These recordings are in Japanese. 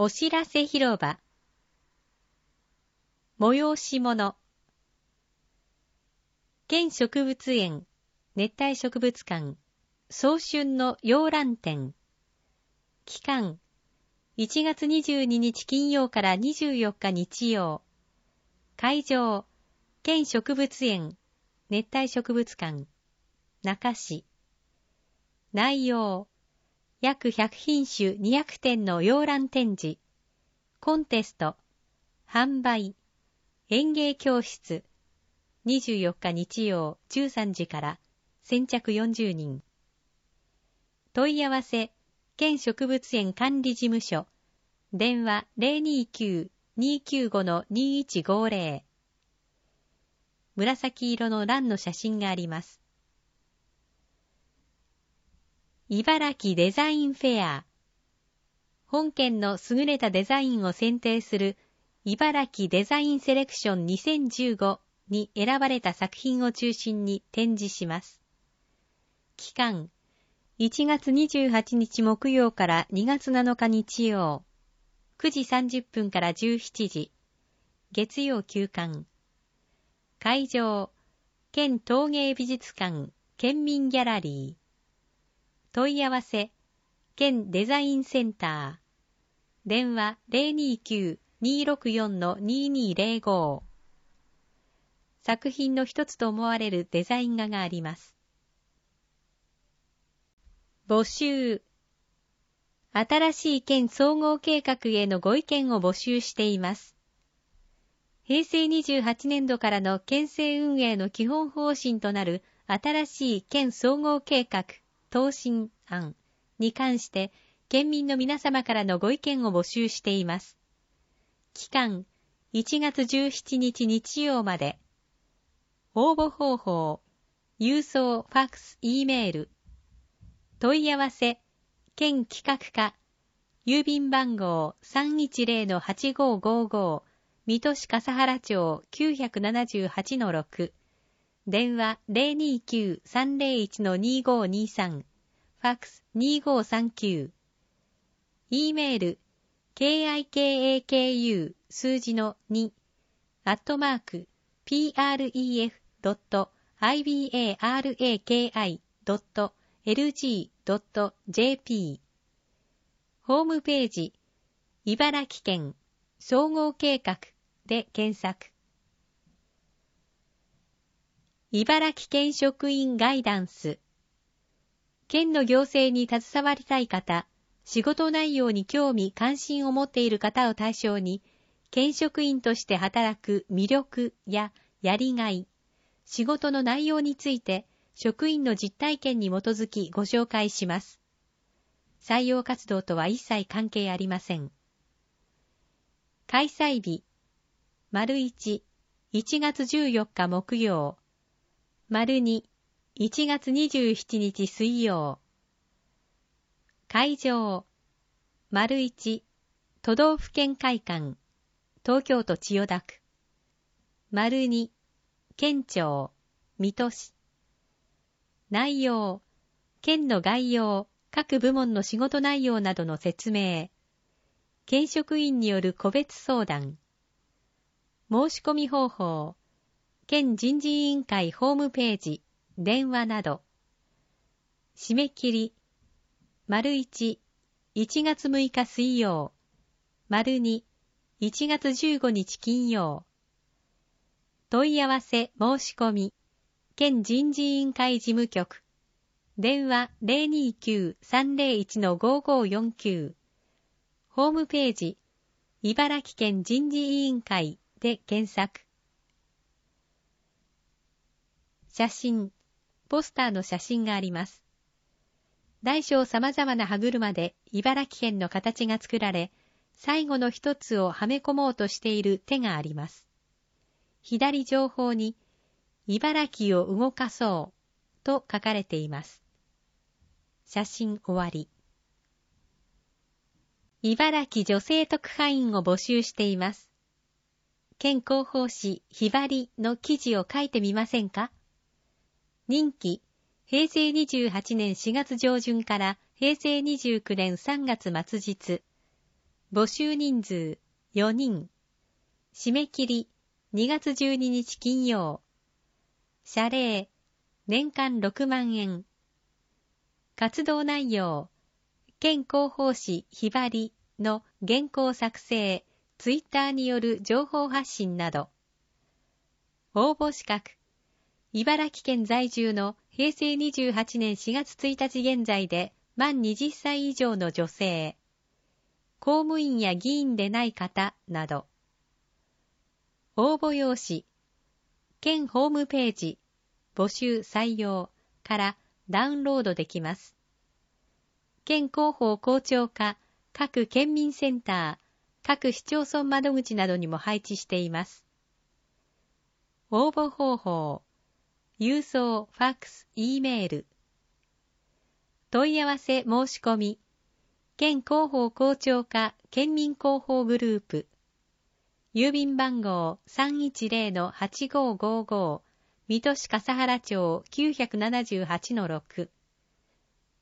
お知らせ広場催し物県植物園熱帯植物館早春の洋蘭展期間1月22日金曜から24日日曜会場県植物園熱帯植物館中市内容約100品種200点の洋蘭展示、コンテスト、販売、園芸教室、24日日曜13時から先着40人。問い合わせ、県植物園管理事務所、電話029-295-2150。紫色の蘭の写真があります。茨城デザインフェア本県の優れたデザインを選定する茨城デザインセレクション2015に選ばれた作品を中心に展示します。期間1月28日木曜から2月7日日曜9時30分から17時月曜休館会場県陶芸美術館県民ギャラリー問い合わせ、県デザインセンター。電話029-264-2205。作品の一つと思われるデザイン画があります。募集。新しい県総合計画へのご意見を募集しています。平成28年度からの県政運営の基本方針となる新しい県総合計画。答申案に関して、県民の皆様からのご意見を募集しています。期間、1月17日日曜まで。応募方法、郵送、ファックス、E メール。問い合わせ、県企画課、郵便番号310-8555、水戸市笠原町978-6。電話029-301-2523、ファクス2539、e メール kikaku 数字の2、アットマーク、pref.ibaraki.lg.jp ホームページ、茨城県総合計画で検索。茨城県職員ガイダンス。県の行政に携わりたい方、仕事内容に興味関心を持っている方を対象に、県職員として働く魅力ややりがい、仕事の内容について、職員の実体験に基づきご紹介します。採用活動とは一切関係ありません。開催日、丸1、1月14日木曜、丸二、1月27日水曜。会場。丸1、都道府県会館、東京都千代田区。丸2、県庁、水戸市。内容、県の概要、各部門の仕事内容などの説明。県職員による個別相談。申し込み方法。県人事委員会ホームページ、電話など、締め切り、丸1、1月6日水曜、丸2、1月15日金曜、問い合わせ申し込み、県人事委員会事務局、電話029-301-5549、ホームページ、茨城県人事委員会で検索。写真、ポスターの写真があります。大小様々な歯車で茨城県の形が作られ、最後の一つをはめ込もうとしている手があります。左情報に、茨城を動かそうと書かれています。写真終わり。茨城女性特派員を募集しています。県広報誌ひばりの記事を書いてみませんか任期、平成28年4月上旬から平成29年3月末日、募集人数4人、締め切り2月12日金曜、謝礼年間6万円、活動内容、県広報誌ひばりの原稿作成、ツイッターによる情報発信など、応募資格、茨城県在住の平成28年4月1日現在で満20歳以上の女性、公務員や議員でない方など、応募用紙、県ホームページ、募集採用からダウンロードできます。県広報広聴課、各県民センター、各市町村窓口などにも配置しています。応募方法郵送、ファックス、E メール。問い合わせ申し込み、県広報広聴課県民広報グループ、郵便番号310-8555、水戸市笠原町978-6、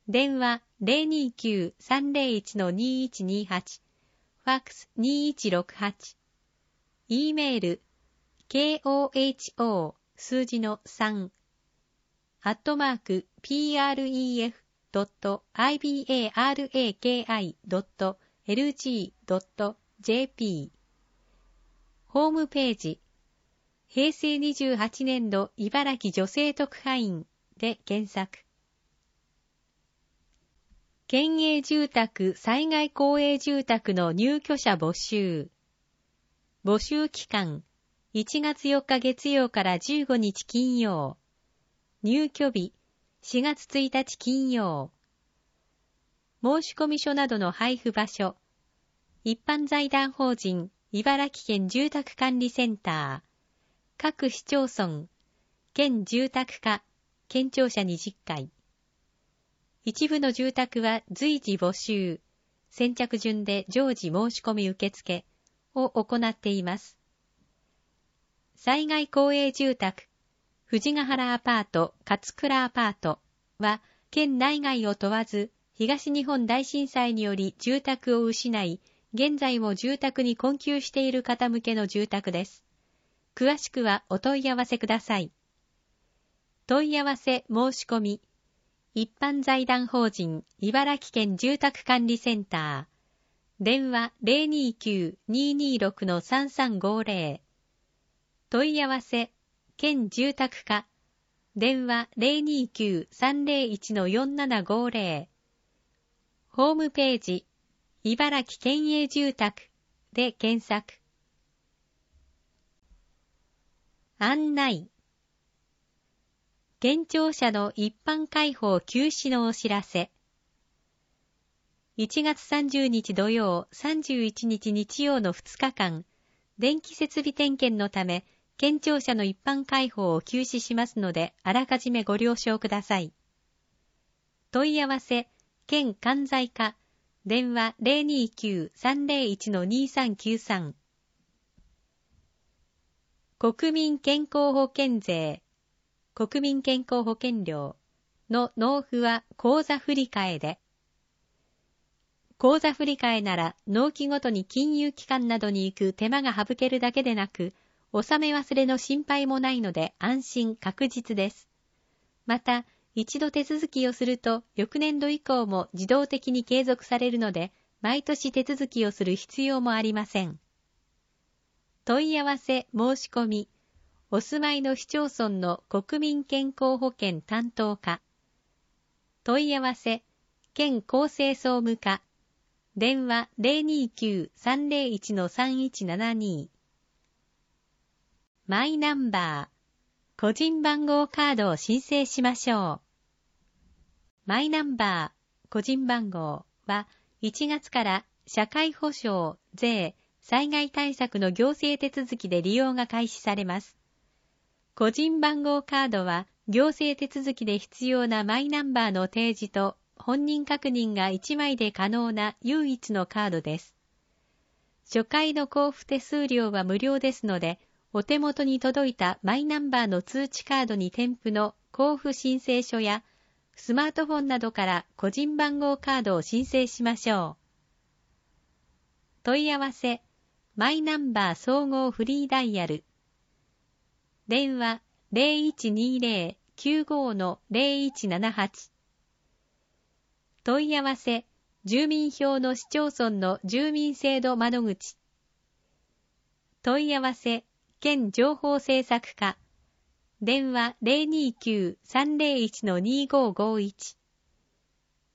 電話029-301-2128、ファックス2168、E メール、koho 数字の3、アットマーク、pref.ibaraki.lg.jp ホームページ、平成28年度茨城女性特派員で検索。県営住宅災害公営住宅の入居者募集。募集期間1月4日月曜から15日金曜。入居日、4月1日金曜。申込書などの配布場所。一般財団法人、茨城県住宅管理センター。各市町村、県住宅課、県庁舎20回。一部の住宅は随時募集、先着順で常時申し込み受付を行っています。災害公営住宅、藤ヶ原アパート、勝倉アパートは、県内外を問わず、東日本大震災により住宅を失い、現在も住宅に困窮している方向けの住宅です。詳しくはお問い合わせください。問い合わせ申し込み、一般財団法人茨城県住宅管理センター、電話029-226-3350問い合わせ、県住宅課、電話029-301-4750、ホームページ、茨城県営住宅で検索。案内。現庁舎の一般開放休止のお知らせ。1月30日土曜、31日日曜の2日間、電気設備点検のため、県庁舎の一般開放を休止しますので、あらかじめご了承ください。問い合わせ、県関財課、電話029-301-2393。国民健康保険税、国民健康保険料の納付は口座振替で、口座振替なら納期ごとに金融機関などに行く手間が省けるだけでなく、納め忘れの心配もないので安心確実です。また、一度手続きをすると翌年度以降も自動的に継続されるので、毎年手続きをする必要もありません。問い合わせ、申し込み、お住まいの市町村の国民健康保険担当課、問い合わせ、県厚生総務課、電話029-301-3172、マイナンバー、個人番号カードを申請しましょう。マイナンバー、個人番号は、1月から社会保障、税、災害対策の行政手続きで利用が開始されます。個人番号カードは、行政手続きで必要なマイナンバーの提示と本人確認が1枚で可能な唯一のカードです。初回の交付手数料は無料ですので、お手元に届いたマイナンバーの通知カードに添付の交付申請書や、スマートフォンなどから個人番号カードを申請しましょう。問い合わせ、マイナンバー総合フリーダイヤル。電話0120-95-0178。問い合わせ、住民票の市町村の住民制度窓口。問い合わせ県情報政策課、電話029-301-2551、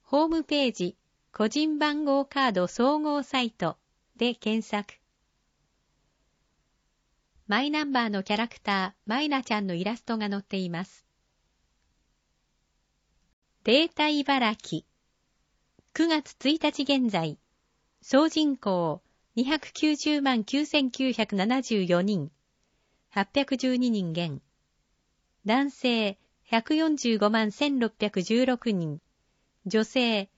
ホームページ、個人番号カード総合サイトで検索。マイナンバーのキャラクター、マイナちゃんのイラストが載っています。データ茨城。9月1日現在、総人口290万9974人。812人減。男性145万1616人。女性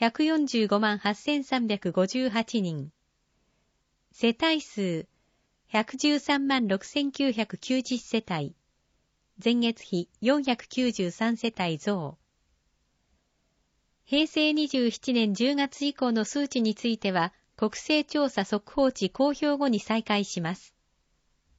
145万8358人。世帯数113万6990世帯。前月比493世帯増。平成27年10月以降の数値については、国勢調査速報値公表後に再開します。